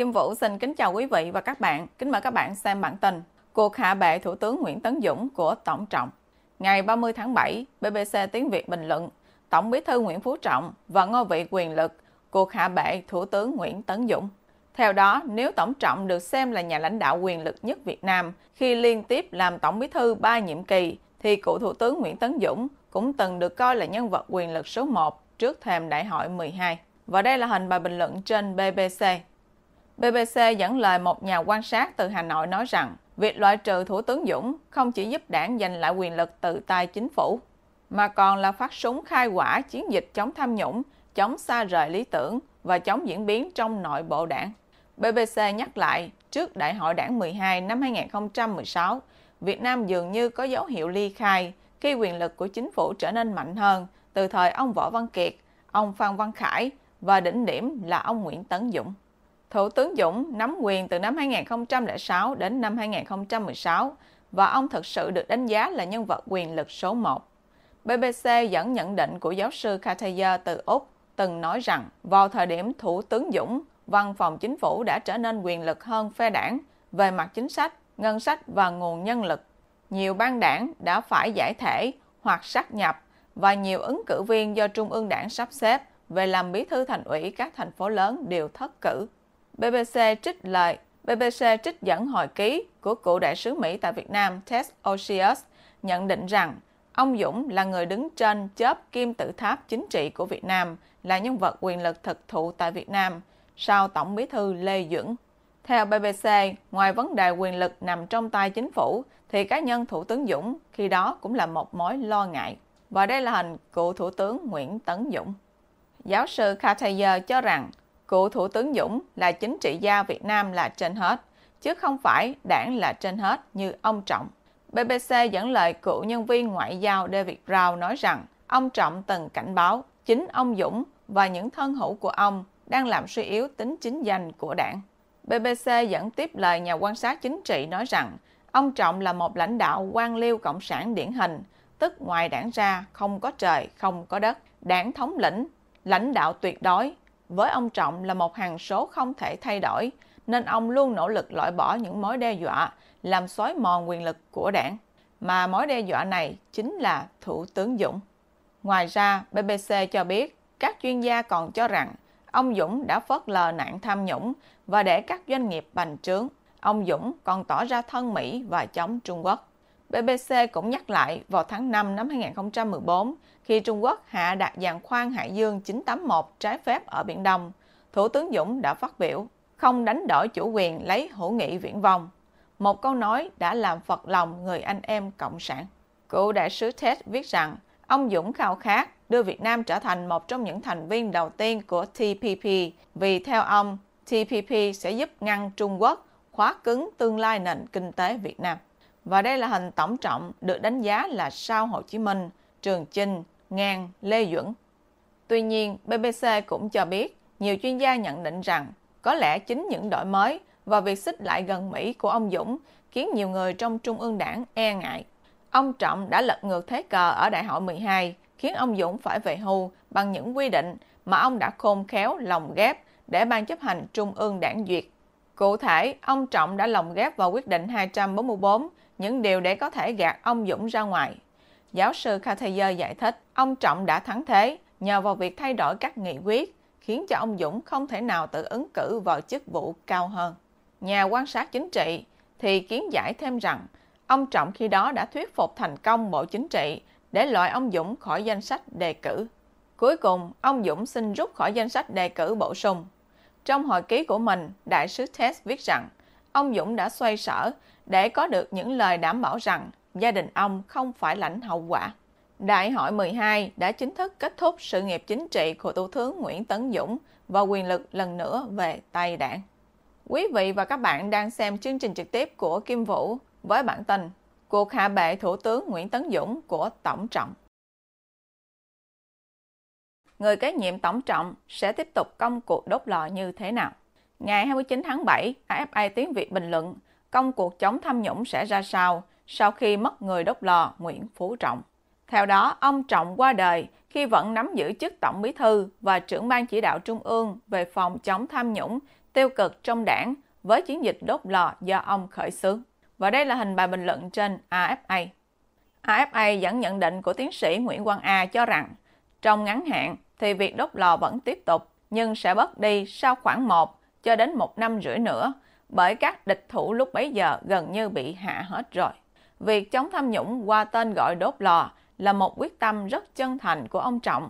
Kim Vũ xin kính chào quý vị và các bạn. Kính mời các bạn xem bản tin Cuộc hạ bệ Thủ tướng Nguyễn Tấn Dũng của Tổng Trọng. Ngày 30 tháng 7, BBC Tiếng Việt bình luận Tổng bí thư Nguyễn Phú Trọng và ngôi vị quyền lực cuộc hạ bệ Thủ tướng Nguyễn Tấn Dũng. Theo đó, nếu Tổng Trọng được xem là nhà lãnh đạo quyền lực nhất Việt Nam khi liên tiếp làm Tổng bí thư ba nhiệm kỳ, thì cựu Thủ tướng Nguyễn Tấn Dũng cũng từng được coi là nhân vật quyền lực số 1 trước thềm đại hội 12. Và đây là hình bài bình luận trên BBC BBC dẫn lời một nhà quan sát từ Hà Nội nói rằng việc loại trừ Thủ tướng Dũng không chỉ giúp đảng giành lại quyền lực từ tay chính phủ, mà còn là phát súng khai quả chiến dịch chống tham nhũng, chống xa rời lý tưởng và chống diễn biến trong nội bộ đảng. BBC nhắc lại, trước Đại hội đảng 12 năm 2016, Việt Nam dường như có dấu hiệu ly khai khi quyền lực của chính phủ trở nên mạnh hơn từ thời ông Võ Văn Kiệt, ông Phan Văn Khải và đỉnh điểm là ông Nguyễn Tấn Dũng. Thủ tướng Dũng nắm quyền từ năm 2006 đến năm 2016 và ông thực sự được đánh giá là nhân vật quyền lực số 1. BBC dẫn nhận định của giáo sư Cartier từ Úc từng nói rằng vào thời điểm Thủ tướng Dũng, văn phòng chính phủ đã trở nên quyền lực hơn phe đảng về mặt chính sách, ngân sách và nguồn nhân lực. Nhiều ban đảng đã phải giải thể hoặc sát nhập và nhiều ứng cử viên do Trung ương đảng sắp xếp về làm bí thư thành ủy các thành phố lớn đều thất cử. BBC trích lời BBC trích dẫn hồi ký của cựu đại sứ Mỹ tại Việt Nam Ted Osius nhận định rằng ông Dũng là người đứng trên chớp kim tự tháp chính trị của Việt Nam, là nhân vật quyền lực thực thụ tại Việt Nam sau Tổng bí thư Lê Duẩn. Theo BBC, ngoài vấn đề quyền lực nằm trong tay chính phủ, thì cá nhân Thủ tướng Dũng khi đó cũng là một mối lo ngại. Và đây là hình cựu Thủ tướng Nguyễn Tấn Dũng. Giáo sư Cartier cho rằng Cựu Thủ tướng Dũng là chính trị gia Việt Nam là trên hết, chứ không phải đảng là trên hết như ông Trọng. BBC dẫn lời cựu nhân viên ngoại giao David Brown nói rằng ông Trọng từng cảnh báo chính ông Dũng và những thân hữu của ông đang làm suy yếu tính chính danh của đảng. BBC dẫn tiếp lời nhà quan sát chính trị nói rằng ông Trọng là một lãnh đạo quan liêu cộng sản điển hình, tức ngoài đảng ra không có trời, không có đất, đảng thống lĩnh, lãnh đạo tuyệt đối, với ông Trọng là một hàng số không thể thay đổi, nên ông luôn nỗ lực loại bỏ những mối đe dọa, làm xói mòn quyền lực của đảng. Mà mối đe dọa này chính là Thủ tướng Dũng. Ngoài ra, BBC cho biết các chuyên gia còn cho rằng ông Dũng đã phớt lờ nạn tham nhũng và để các doanh nghiệp bành trướng. Ông Dũng còn tỏ ra thân Mỹ và chống Trung Quốc. BBC cũng nhắc lại vào tháng 5 năm 2014 khi Trung Quốc hạ đặt giàn khoan Hải Dương 981 trái phép ở Biển Đông, Thủ tướng Dũng đã phát biểu không đánh đổi chủ quyền lấy hữu nghị viễn vong. Một câu nói đã làm phật lòng người anh em cộng sản. Cựu đại sứ Ted viết rằng ông Dũng khao khát đưa Việt Nam trở thành một trong những thành viên đầu tiên của TPP vì theo ông TPP sẽ giúp ngăn Trung Quốc khóa cứng tương lai nền kinh tế Việt Nam và đây là hình tổng trọng được đánh giá là sau Hồ Chí Minh, Trường Chinh, Ngang, Lê Duẩn. Tuy nhiên, BBC cũng cho biết nhiều chuyên gia nhận định rằng có lẽ chính những đổi mới và việc xích lại gần Mỹ của ông Dũng khiến nhiều người trong Trung ương đảng e ngại. Ông Trọng đã lật ngược thế cờ ở Đại hội 12, khiến ông Dũng phải về hưu bằng những quy định mà ông đã khôn khéo lồng ghép để ban chấp hành Trung ương đảng duyệt. Cụ thể, ông Trọng đã lồng ghép vào quyết định 244 những điều để có thể gạt ông Dũng ra ngoài. Giáo sư Cartier giải thích, ông Trọng đã thắng thế nhờ vào việc thay đổi các nghị quyết, khiến cho ông Dũng không thể nào tự ứng cử vào chức vụ cao hơn. Nhà quan sát chính trị thì kiến giải thêm rằng, ông Trọng khi đó đã thuyết phục thành công Bộ Chính trị để loại ông Dũng khỏi danh sách đề cử. Cuối cùng, ông Dũng xin rút khỏi danh sách đề cử bổ sung. Trong hồi ký của mình, đại sứ Tess viết rằng ông Dũng đã xoay sở để có được những lời đảm bảo rằng gia đình ông không phải lãnh hậu quả. Đại hội 12 đã chính thức kết thúc sự nghiệp chính trị của Thủ tướng Nguyễn Tấn Dũng và quyền lực lần nữa về tay đảng. Quý vị và các bạn đang xem chương trình trực tiếp của Kim Vũ với bản tin Cuộc hạ bệ Thủ tướng Nguyễn Tấn Dũng của Tổng trọng. Người kế nhiệm Tổng trọng sẽ tiếp tục công cuộc đốt lò như thế nào? Ngày 29 tháng 7, AFA Tiếng Việt bình luận công cuộc chống tham nhũng sẽ ra sao sau khi mất người đốt lò Nguyễn Phú Trọng. Theo đó, ông Trọng qua đời khi vẫn nắm giữ chức Tổng Bí thư và trưởng ban chỉ đạo Trung ương về phòng chống tham nhũng tiêu cực trong đảng với chiến dịch đốt lò do ông khởi xướng. Và đây là hình bài bình luận trên AFA. AFA dẫn nhận định của tiến sĩ Nguyễn Quang A cho rằng trong ngắn hạn thì việc đốt lò vẫn tiếp tục nhưng sẽ bớt đi sau khoảng 1 cho đến một năm rưỡi nữa, bởi các địch thủ lúc bấy giờ gần như bị hạ hết rồi. Việc chống tham nhũng qua tên gọi đốt lò là một quyết tâm rất chân thành của ông Trọng,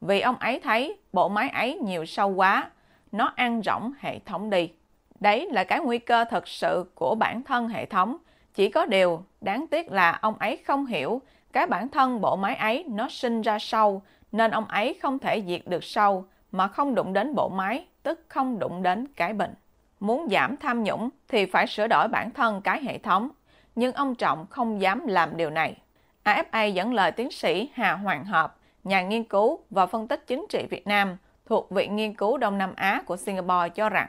vì ông ấy thấy bộ máy ấy nhiều sâu quá, nó ăn rỗng hệ thống đi. Đấy là cái nguy cơ thật sự của bản thân hệ thống, chỉ có điều đáng tiếc là ông ấy không hiểu cái bản thân bộ máy ấy nó sinh ra sâu, nên ông ấy không thể diệt được sâu mà không đụng đến bộ máy tức không đụng đến cái bệnh. Muốn giảm tham nhũng thì phải sửa đổi bản thân cái hệ thống, nhưng ông Trọng không dám làm điều này. AFA dẫn lời tiến sĩ Hà Hoàng Hợp, nhà nghiên cứu và phân tích chính trị Việt Nam thuộc Viện Nghiên cứu Đông Nam Á của Singapore cho rằng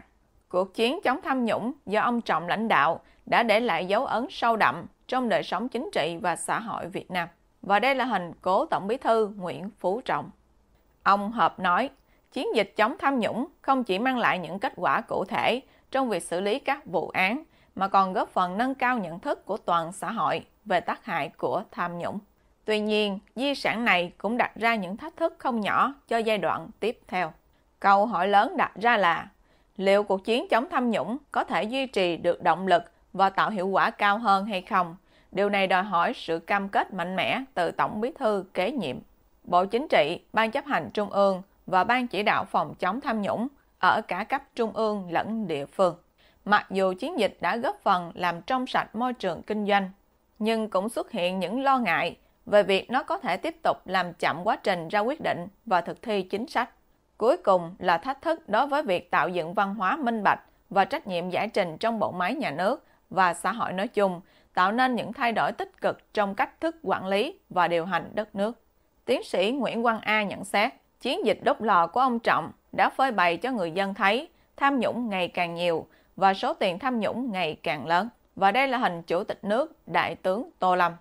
cuộc chiến chống tham nhũng do ông Trọng lãnh đạo đã để lại dấu ấn sâu đậm trong đời sống chính trị và xã hội Việt Nam. Và đây là hình cố Tổng Bí thư Nguyễn Phú Trọng. Ông Hợp nói, Chiến dịch chống tham nhũng không chỉ mang lại những kết quả cụ thể trong việc xử lý các vụ án mà còn góp phần nâng cao nhận thức của toàn xã hội về tác hại của tham nhũng. Tuy nhiên, di sản này cũng đặt ra những thách thức không nhỏ cho giai đoạn tiếp theo. Câu hỏi lớn đặt ra là liệu cuộc chiến chống tham nhũng có thể duy trì được động lực và tạo hiệu quả cao hơn hay không? Điều này đòi hỏi sự cam kết mạnh mẽ từ Tổng Bí thư kế nhiệm. Bộ Chính trị, Ban chấp hành Trung ương và Ban chỉ đạo phòng chống tham nhũng ở cả cấp trung ương lẫn địa phương. Mặc dù chiến dịch đã góp phần làm trong sạch môi trường kinh doanh, nhưng cũng xuất hiện những lo ngại về việc nó có thể tiếp tục làm chậm quá trình ra quyết định và thực thi chính sách. Cuối cùng là thách thức đối với việc tạo dựng văn hóa minh bạch và trách nhiệm giải trình trong bộ máy nhà nước và xã hội nói chung, tạo nên những thay đổi tích cực trong cách thức quản lý và điều hành đất nước. Tiến sĩ Nguyễn Quang A nhận xét, chiến dịch đốt lò của ông Trọng đã phơi bày cho người dân thấy tham nhũng ngày càng nhiều và số tiền tham nhũng ngày càng lớn. Và đây là hình chủ tịch nước Đại tướng Tô Lâm.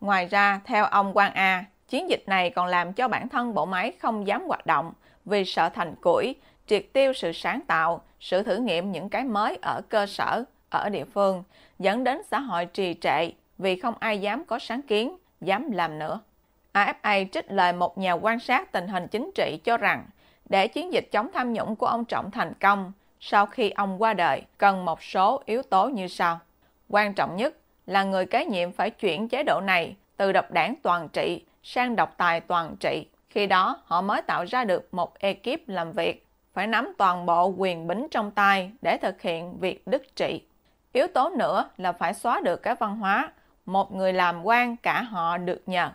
Ngoài ra, theo ông Quang A, chiến dịch này còn làm cho bản thân bộ máy không dám hoạt động vì sợ thành củi, triệt tiêu sự sáng tạo, sự thử nghiệm những cái mới ở cơ sở, ở địa phương, dẫn đến xã hội trì trệ vì không ai dám có sáng kiến, dám làm nữa. AFA trích lời một nhà quan sát tình hình chính trị cho rằng để chiến dịch chống tham nhũng của ông Trọng thành công sau khi ông qua đời cần một số yếu tố như sau. Quan trọng nhất là người kế nhiệm phải chuyển chế độ này từ độc đảng toàn trị sang độc tài toàn trị. Khi đó, họ mới tạo ra được một ekip làm việc, phải nắm toàn bộ quyền bính trong tay để thực hiện việc đức trị. Yếu tố nữa là phải xóa được cái văn hóa, một người làm quan cả họ được nhờ.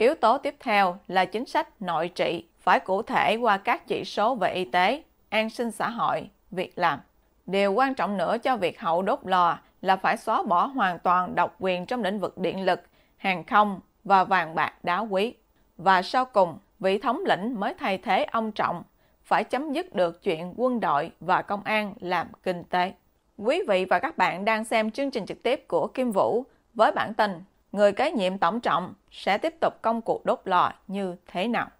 Yếu tố tiếp theo là chính sách nội trị phải cụ thể qua các chỉ số về y tế, an sinh xã hội, việc làm. Điều quan trọng nữa cho việc hậu đốt lò là phải xóa bỏ hoàn toàn độc quyền trong lĩnh vực điện lực, hàng không và vàng bạc đá quý. Và sau cùng, vị thống lĩnh mới thay thế ông Trọng phải chấm dứt được chuyện quân đội và công an làm kinh tế. Quý vị và các bạn đang xem chương trình trực tiếp của Kim Vũ với bản tin người kế nhiệm tổng trọng sẽ tiếp tục công cuộc đốt lò như thế nào.